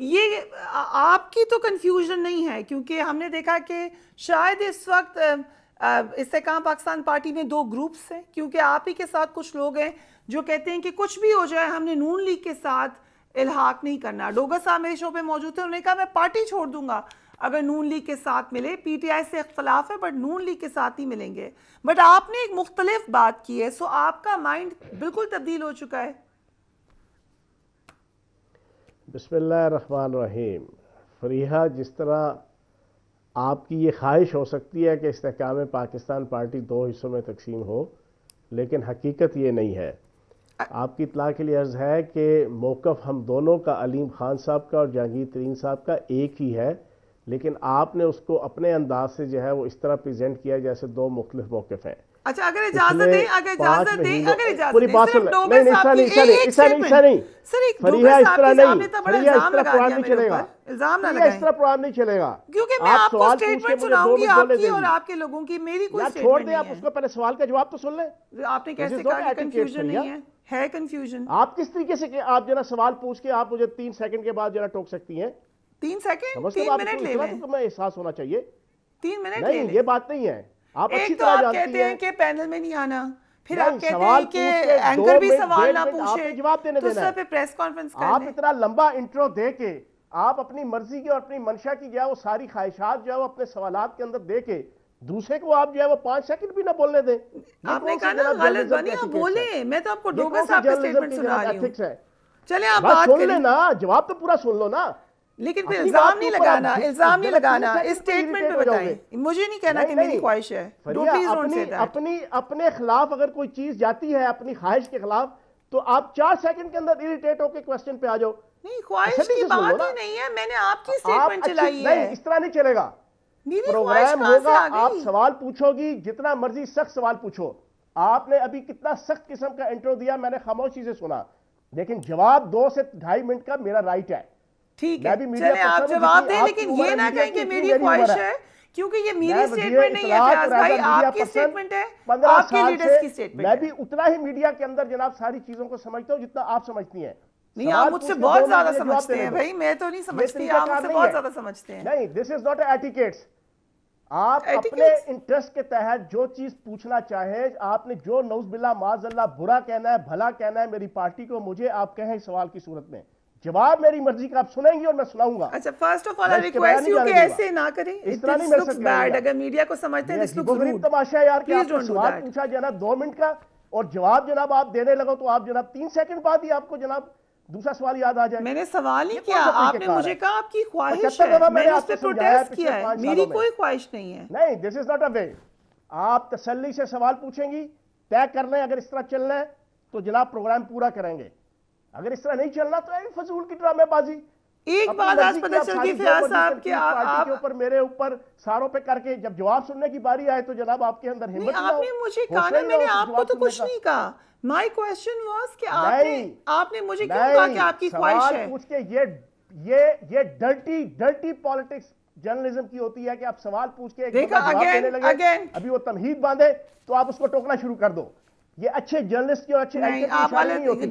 ये आपकी तो कन्फ्यूजन नहीं है क्योंकि हमने देखा कि शायद इस वक्त इससे इसकाम पाकिस्तान पार्टी में दो ग्रुप्स हैं क्योंकि आप ही के साथ कुछ लोग हैं जो कहते हैं कि कुछ भी हो जाए हमने नून लीग के साथ इलाहाक नहीं करना डोगा साहब मेरे शो पे मौजूद थे उन्होंने कहा मैं पार्टी छोड़ दूंगा अगर नून लीग के साथ मिले पीटीआई से इख्तलाफ है बट नून लीग के साथ ही मिलेंगे बट आपने एक मुख्तलिफ बात की है सो आपका माइंड बिल्कुल तब्दील हो चुका है बसमीम फरीहा जिस तरह आपकी ये ख्वाहिश हो सकती है कि इसकाम पाकिस्तान पार्टी दो हिस्सों में तकसीम हो लेकिन हकीकत ये नहीं है आपकी इतला के लिए अर्ज़ है कि मौक़ हम दोनों का अलीम ख़ान साहब का और जहांगीर तरीन साहब का एक ही है लेकिन आपने उसको अपने अंदाज से जो है वो इस तरह प्रजेंट किया जैसे दो मुख्तफ मौक़ हैं अच्छा अगर इजाजत दें अगर इजाजत दें अगर इजाजत पूरी बात सुन नहीं ऐसा नहीं ऐसा नहीं ऐसा नहीं ऐसा नहीं सर एक इस तरह नहीं नहीं चलेगा इल्जाम ना लगाएं इस तरह नहीं चलेगा क्योंकि मैं आपको स्टेटमेंट सुनाऊंगी आपकी और आपके लोगों की मेरी कोई छोड़ दें आप उसको पहले सवाल का जवाब तो सुन लें आपने कैसे कहा कंफ्यूजन नहीं है है कंफ्यूजन आप किस तरीके से आप जरा सवाल पूछ के आप मुझे तीन सेकंड के बाद जरा टोक सकती हैं तीन सेकंड तीन मिनट ले लें तो एहसास होना चाहिए तीन मिनट नहीं ये बात नहीं है आप एक तो आप कहते हैं कि पैनल में नहीं आना फिर आप कहते हैं कि एंकर भी सवाल ना पूछे जवाब देने तो देना पे प्रेस कॉन्फ्रेंस आप इतना लंबा इंट्रो दे के आप अपनी मर्जी की और अपनी मंशा की जो है वो सारी ख्वाहिशात जो है वो अपने सवाल के अंदर दे के दूसरे को आप जो है वो पांच सेकंड भी ना बोलने दें आपने कहा ना गलत बनी आप बोले मैं तो आपको डोगा साहब का स्टेटमेंट सुना रही हूं चले आप बात करें ना जवाब तो पूरा सुन लो ना लेकिन फिर इल्जाम नहीं लगाना इल्जाम नहीं लगाना इस स्टेटमेंट पे बताएं मुझे नहीं कहना कि मेरी ख्वाहिश है अपनी अपनी अपने खिलाफ अगर कोई चीज जाती है अपनी ख्वाहिश के खिलाफ तो आप चार सेकंड के अंदर इरिटेट होकर क्वेश्चन पे आ जाओ नहीं ख्वाहिश अच्छा, की बात ही नहीं है मैंने आपकी स्टेटमेंट चलाई है इस तरह नहीं चलेगा प्रोग्राम होगा आप सवाल पूछोगी जितना मर्जी सख्त सवाल पूछो आपने अभी कितना सख्त किस्म का इंटरव्यू दिया मैंने खामोशी से सुना लेकिन जवाब दो से ढाई मिनट का मेरा राइट है ठीक है चले आप जवाब दें लेकिन ये ना कहें कि मेरी ख्वाहिश है क्योंकि ये मेरी स्टेटमेंट नहीं है फयाज भाई आपकी स्टेटमेंट है आपके लीडर्स की स्टेटमेंट मैं भी उतना ही मीडिया के अंदर जनाब सारी चीजों को समझता हूँ जितना आप समझती हैं नहीं आप मुझसे बहुत ज्यादा समझते हैं भाई मैं तो नहीं समझती आप मुझसे बहुत ज्यादा समझते हैं नहीं दिस इज नॉट एटिकेट्स आप अपने इंटरेस्ट के तहत जो चीज पूछना चाहे आपने जो नौजबिल्ला माजल्ला बुरा कहना है भला कहना है मेरी पार्टी को मुझे आप कहें सवाल की सूरत में जवाब मेरी मर्जी का आप सुनेंगे और मैं सुनाऊंगा अच्छा first of all I request you कि ऐसे ना करें इस तरह नहीं लुक्स बैड अगर मीडिया को समझते हैं इसको जरूर तमाशा यार कि आपको सवाल पूछा जनाब दो मिनट का और जवाब जनाब आप देने लगो तो आप जनाब तीन सेकंड बाद ही आपको जनाब दूसरा सवाल याद आ जाए मैंने सवाल ही किया आपने मुझे कहा आपकी ख्वाहिश है मैंने आपसे प्रोटेस्ट किया है मेरी कोई ख्वाहिश नहीं है नहीं this is not a way आप तसल्ली से सवाल पूछेंगी तय कर लें अगर इस तरह चलना है तो जनाब प्रोग्राम पूरा करेंगे अगर इस तरह नहीं चलना तो फजूल की ड्रामेबाजी एक बात आज पता चल गई फयाज साहब कि आप ऊपर मेरे ऊपर सारों पे करके जब जवाब सुनने की बारी आए तो जनाब आपके अंदर हिम्मत आपने मुझे कहा मैंने आपको तो कुछ नहीं कहा माय क्वेश्चन वाज कि आपने आपने मुझे क्यों कहा कि आपकी ख्वाहिश है पूछ के ये ये ये डर्टी डर्टी पॉलिटिक्स जर्नलिज्म की होती है कि आप सवाल पूछ के एक अगेन अगेन अभी वो तमहीद बांधे तो आप उसको टोकना शुरू कर दो ये अच्छे जर्नलिस्ट और अच्छे नहीं, आप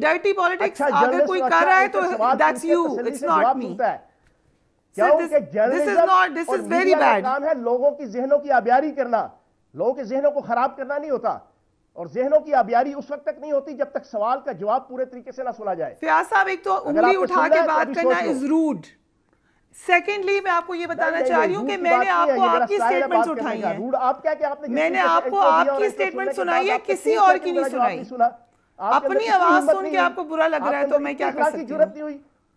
डर्टी पॉलिटिक्स अगर कोई कर अच्छा रहा है तो that's you it's not me this this is is not very bad काम है लोगों की जहनों की आबियारी करना लोगों के जहनों को खराब करना नहीं होता और जहनों की आबियारी उस वक्त तक नहीं होती जब तक सवाल का जवाब पूरे तरीके से ना सुना जाए फयाज साहब एक तो उंगली उठा के तो बात करना इज रूड सेकेंडली मैं आपको ये बताना चाह रही हूँ कि मैंने आपको आपकी स्टेटमेंट उठाई हैं मैंने आपको तो आपकी स्टेटमेंट सुनाई है किसी और की नहीं सुनाई अपनी आवाज सुन के आपको बुरा लग रहा है तो मैं क्या कर सकती हूँ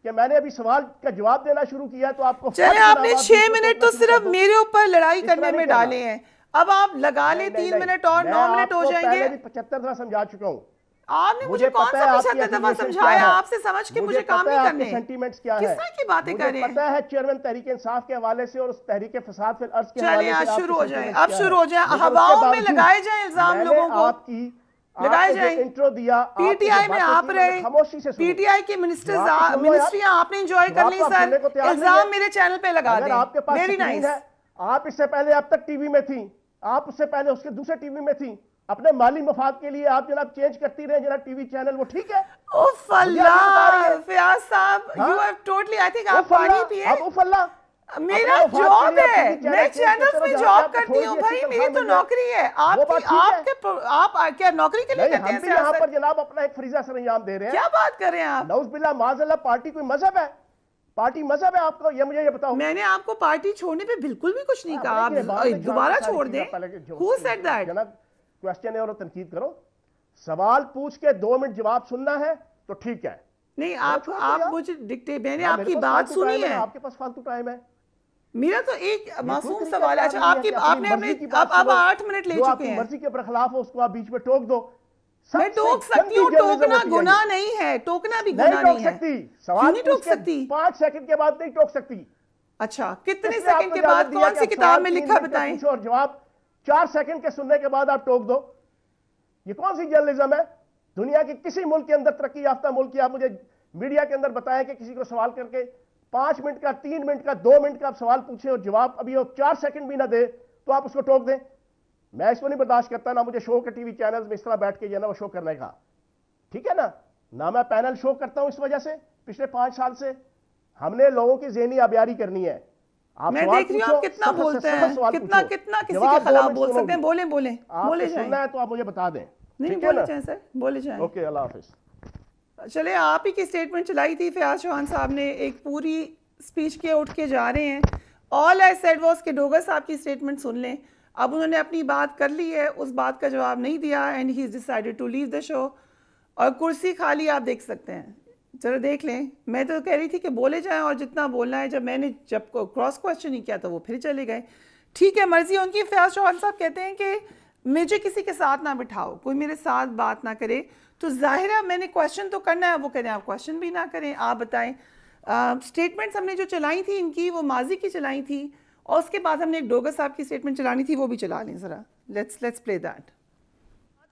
कि मैंने अभी सवाल का जवाब देना शुरू किया तो आपको चले आपने छह मिनट तो सिर्फ मेरे ऊपर लड़ाई करने में डाले हैं अब आप लगा ले तीन मिनट और नौ मिनट हो जाएंगे पचहत्तर समझा चुका हूँ आपने मुझे, मुझे कौन सा विषय दफा समझाया आपसे समझ के मुझे, काम नहीं करने सेंटीमेंट्स क्या है की बातें कर रहे हैं पता है चेयरमैन तहरीक इंसाफ के हवाले से और उस तहरीक फसाद फिर अर्ज के चलिए आज शुरू हो जाए अब शुरू हो जाए हवाओं में लगाए जाए इल्जाम लोगों को आपकी लगाए जाए इंट्रो दिया पीटीआई में आप रहे पीटीआई की मिनिस्टर मिनिस्ट्रियां आपने एंजॉय कर ली सर इल्जाम मेरे चैनल पे लगा दें आपके पास वेरी नाइस आप इससे पहले अब तक टीवी में थी आप उससे पहले उसके दूसरे टीवी में थी अपने माली मफाद के लिए आप जनाब चेंज करती रहे जनाब टीवी चैनल वो ठीक है हाँ? मेरा जॉब है मैं चैनल्स में जॉब करती हूँ भाई मेरी तो नौकरी है आप आपके आप क्या नौकरी के लिए कहते हैं यहाँ पर जनाब अपना एक फरीजा सर अंजाम दे रहे हैं क्या बात कर रहे हैं आप नौज बिल्ला माजल्ला पार्टी कोई मजहब है पार्टी मजहब है आपको ये मुझे ये बताओ मैंने आपको पार्टी छोड़ने पे बिल्कुल भी कुछ नहीं कहा आप दोबारा छोड़ दें हु सेड दैट क्वेश्चन है और तनकीद करो सवाल पूछ के दो मिनट जवाब सुनना है तो ठीक है नहीं हाँ, आप तो आप मुझे दिखते मैंने हाँ, आपकी बात सुनी है आपके पास फालतू टाइम है मेरा तो एक मासूम सवाल है अच्छा आपकी आपने अपने आप अब आठ मिनट ले चुके हैं मर्जी के खिलाफ हो उसको आप बीच में टोक दो मैं टोक सकती हूँ टोकना गुना नहीं है टोकना भी गुना नहीं है सवाल नहीं टोक सकती पांच सेकंड के बाद नहीं टोक सकती अच्छा कितने सेकंड के बाद कौन सी किताब में लिखा बताएं और जवाब चार सेकंड के सुनने के बाद आप टोक दो ये कौन सी जर्नलिज्म है दुनिया के किसी मुल्क के अंदर तरक्की याफ्ता मुल्क की आप मुझे मीडिया के अंदर बताएं कि किसी को सवाल करके पांच मिनट का तीन मिनट का दो मिनट का आप सवाल पूछें और जवाब अभी और चार सेकंड भी ना दे तो आप उसको टोक दें मैं इसको नहीं बर्दाश्त करता ना मुझे शो के टीवी चैनल में इस तरह बैठ के जो ना वो शो करने का ठीक है ना ना मैं पैनल शो करता हूं इस वजह से पिछले पांच साल से हमने लोगों की जहनी आबियारी करनी है आप मैं देख रही हूँ आप कितना बोलते हैं कितना कितना किसी के खिलाफ बोल सकते हैं बोले बोले बोले जाए तो आप मुझे बता दें नहीं बोले सर बोले जाए ओके अल्लाह हाफिज चले आप ही की स्टेटमेंट चलाई थी फयाज चौहान साहब ने एक पूरी स्पीच के उठ के जा रहे हैं ऑल आई सेड वॉज के डोगर साहब की स्टेटमेंट सुन लें अब उन्होंने अपनी बात कर ली है उस बात का जवाब नहीं दिया and he is decided to leave the show और कुर्सी खाली आप देख सकते हैं ज़रा देख लें मैं तो कह रही थी कि बोले जाएं और जितना बोलना है जब मैंने जब क्रॉस क्वेश्चन ही किया तो वो फिर चले गए ठीक है मर्जी उनकी फयाज चौहान साहब कहते हैं कि मुझे किसी के साथ ना बिठाओ कोई मेरे साथ बात ना करे तो ज़ाहिर है मैंने क्वेश्चन तो करना है वो कह रहे हैं आप क्वेश्चन भी ना करें आप बताएं स्टेटमेंट्स हमने जो चलाई थी इनकी वो माजी की चलाई थी और उसके बाद हमने एक डोगर साहब की स्टेटमेंट चलानी थी वो भी चला लें ज़रा let's let's play that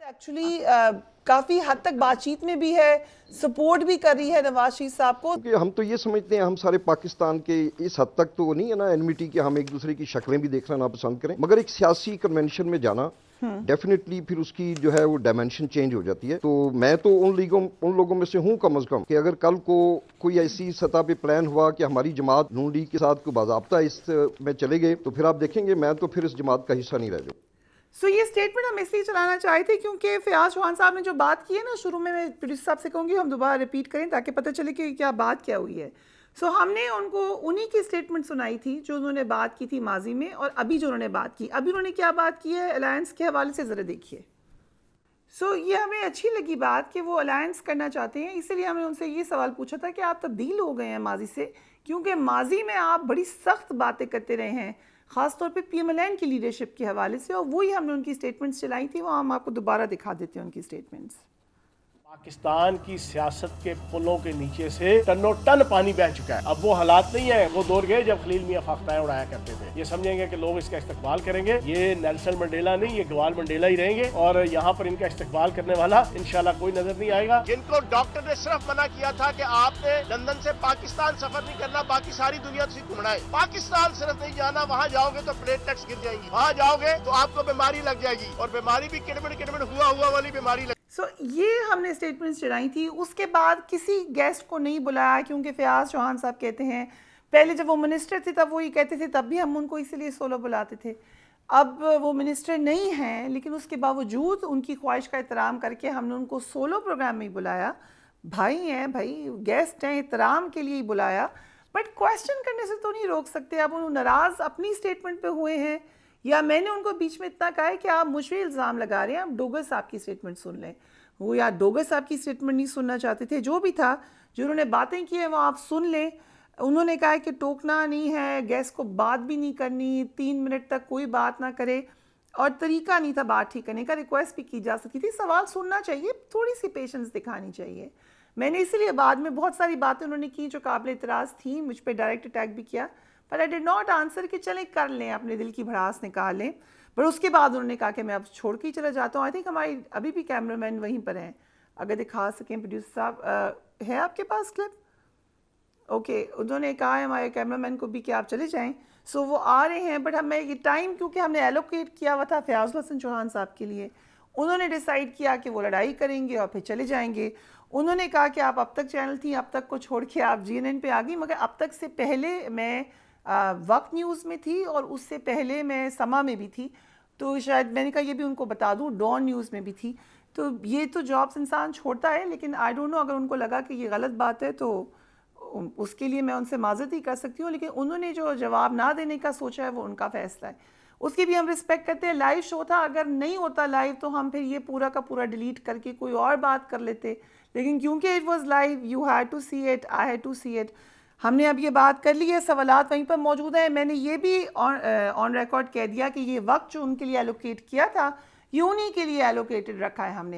actually uh, काफ़ी हद तक बातचीत में भी है सपोर्ट भी कर रही है नवाज शरीफ साहब को कि हम तो ये समझते हैं हम सारे पाकिस्तान के इस हद तक तो नहीं है ना एनमिटी के हम एक दूसरे की शक्लें भी देखना ना पसंद करें मगर एक सियासी कन्वेंशन में जाना डेफिनेटली हम्म। फिर उसकी जो है वो डायमेंशन चेंज हो जाती है तो मैं तो उन लीगों उन लोगों में से हूँ कम अज कम कि अगर कल को कोई ऐसी सतह पे प्लान हुआ कि हमारी जमात नून लीग के साथ कोई बाबा इस में चले गए तो फिर आप देखेंगे मैं तो फिर इस जमात का हिस्सा नहीं रह जाऊँ सो so, ये स्टेटमेंट हम इसलिए चलाना चाहे थे क्योंकि फयाज चौहान साहब ने जो बात की है ना शुरू में मैं प्रोड्यूसर साहब से कहूँगी हम दोबारा रिपीट करें ताकि पता चले कि क्या बात क्या हुई है सो so, हमने उनको उन्हीं की स्टेटमेंट सुनाई थी जो उन्होंने बात की थी माजी में और अभी जो उन्होंने बात की अभी उन्होंने क्या बात की है अलायंस के हवाले से ज़रा देखिए सो so, ये हमें अच्छी लगी बात कि वो अलायंस करना चाहते हैं इसीलिए हमने उनसे ये सवाल पूछा था कि आप तब्दील हो गए हैं माजी से क्योंकि माजी में आप बड़ी सख्त बातें करते रहे हैं ख़ासतौर पर पी एम एल एन की लीडरशिप के हवाले से और वही हमने उनकी स्टेटमेंट्स चलाई थी वो हम आपको दोबारा दिखा देते हैं उनकी स्टेटमेंट्स पाकिस्तान की सियासत के पुलों के नीचे से टनो टन पानी बह चुका है अब वो हालात नहीं है वो दौर गए जब खलील मियाँ फाख्ताएं उड़ाया करते थे ये समझेंगे कि लोग इसका इस्तेमाल करेंगे ये नेल्सन मंडेला नहीं ये ग्वाल मंडेला ही रहेंगे और यहाँ पर इनका इस्तेमाल करने वाला इनशाला कोई नजर नहीं आएगा जिनको डॉक्टर ने सिर्फ मना किया था की आपने लंदन ऐसी पाकिस्तान सफर नहीं करना बाकी सारी दुनिया तुझे घूमना है पाकिस्तान सिर्फ नहीं जाना वहाँ जाओगे तो प्लेट टैक्स गिर जाएगी वहाँ जाओगे तो आपको बीमारी लग जाएगी और बीमारी भी किड़मिड़ किड़मिड़ हुआ हुआ वाली बीमारी सो ये हमने स्टेटमेंट्स चढ़ाई थी उसके बाद किसी गेस्ट को नहीं बुलाया क्योंकि फयाज चौहान साहब कहते हैं पहले जब वो मिनिस्टर थे तब वो ये कहते थे तब भी हम उनको इसीलिए सोलो बुलाते थे अब वो मिनिस्टर नहीं हैं लेकिन उसके बावजूद उनकी ख्वाहिश का एहतराम करके हमने उनको सोलो प्रोग्राम में ही बुलाया भाई हैं भाई गेस्ट हैं एहतराम के लिए ही बुलाया बट क्वेश्चन करने से तो नहीं रोक सकते अब उन्होंने नाराज़ अपनी स्टेटमेंट पे हुए हैं या मैंने उनको बीच में इतना कहा है कि आप मुझ पर इल्ज़ाम लगा रहे हैं आप डोगर साहब की स्टेटमेंट सुन लें वो या डोगर साहब की स्टेटमेंट नहीं सुनना चाहते थे जो भी था जिन्होंने बातें की हैं वो आप सुन लें उन्होंने कहा है कि टोकना नहीं है गैस को बात भी नहीं करनी तीन मिनट तक कोई बात ना करे और तरीका नहीं था बात ठीक करने का रिक्वेस्ट भी की जा सकती थी सवाल सुनना चाहिए थोड़ी सी पेशेंस दिखानी चाहिए मैंने इसलिए बाद में बहुत सारी बातें उन्होंने की जो काबिल एतराज़ थी मुझ पर डायरेक्ट अटैक भी किया but I did not answer कि चलें कर लें अपने दिल की भड़ास निकाल लें पर उसके बाद उन्होंने कहा कि मैं अब छोड़ के ही चला जाता हूँ आई थिंक हमारी अभी भी कैमरामैन वहीं पर हैं अगर दिखा सकें प्रोड्यूसर साहब है आपके पास क्लिप ओके okay, उन्होंने कहा है हमारे कैमरामैन को भी कि आप चले जाएं सो so, वो आ रहे हैं बट हमें ये टाइम क्योंकि हमने एलोकेट किया हुआ था फयाज हसन चौहान साहब के लिए उन्होंने डिसाइड किया कि वो लड़ाई करेंगे और फिर चले जाएंगे उन्होंने कहा कि आप अब तक चैनल थी अब तक को छोड़ के आप जी पे आ गई मगर अब तक से पहले मैं वक्त न्यूज़ में थी और उससे पहले मैं समा में भी थी तो शायद मैंने कहा ये भी उनको बता दूँ डॉन न्यूज़ में भी थी तो ये तो जॉब्स इंसान छोड़ता है लेकिन आई डोंट नो अगर उनको लगा कि ये गलत बात है तो उसके लिए मैं उनसे माजत ही कर सकती हूँ लेकिन उन्होंने जो जवाब ना देने का सोचा है वो उनका फ़ैसला है उसकी भी हम रिस्पेक्ट करते हैं लाइव शो था अगर नहीं होता लाइव तो हम फिर ये पूरा का पूरा डिलीट करके कोई और बात कर लेते लेकिन क्योंकि it was live you had to see it I had to see it हमने अब ये बात कर ली है सवालत वहीं पर मौजूद हैं मैंने ये भी ऑन रिकॉर्ड कह दिया कि ये वक्त जो उनके लिए एलोकेट किया था यूनी के लिए एलोकेटेड रखा है हमने